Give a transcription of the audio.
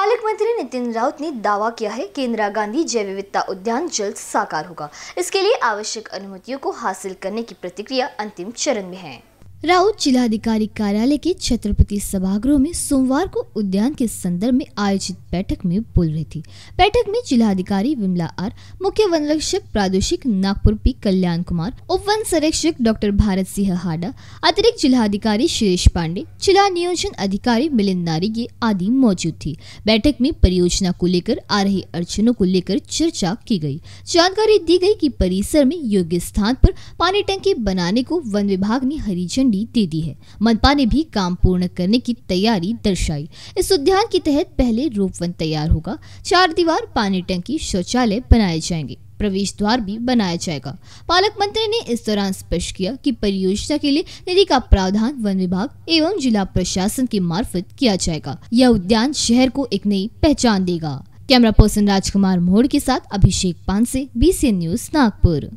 पालक मंत्री नितिन राउत ने दावा किया है कि इंदिरा गांधी जैव विविधता उद्यान जल्द साकार होगा इसके लिए आवश्यक अनुमतियों को हासिल करने की प्रतिक्रिया अंतिम चरण में है राउत जिलाधिकारी कार्यालय के छत्रपति सभागृह में सोमवार को उद्यान के संदर्भ में आयोजित बैठक में बोल रही थी बैठक में जिलाधिकारी विमला आर मुख्य वनरक्षक प्रादेशिक नागपुर पी कल्याण कुमार उप वन संरक्षक डॉक्टर भारत सिंह हाडा अतिरिक्त जिलाधिकारी सुरेश पांडे जिला नियोजन अधिकारी मिलिंद नारिगे आदि मौजूद थी बैठक में परियोजना को लेकर आ रही अड़चनों को लेकर चर्चा की गयी जानकारी दी गयी की परिसर में योग्य स्थान आरोप पानी टंकी बनाने को वन विभाग ने हरी झंडी दे दी है मनपा ने भी काम पूर्ण करने की तैयारी दर्शाई इस उद्यान के तहत पहले रूप वन तैयार होगा चार दीवार पानी टंकी शौचालय बनाए जाएंगे प्रवेश द्वार भी बनाया जाएगा पालक मंत्री ने इस दौरान स्पष्ट किया कि परियोजना के लिए निधि का प्रावधान वन विभाग एवं जिला प्रशासन के मार्फत किया जाएगा यह उद्यान शहर को एक नई पहचान देगा कैमरा पर्सन राजकुमार मोड़ के साथ अभिषेक पानसे बी न्यूज नागपुर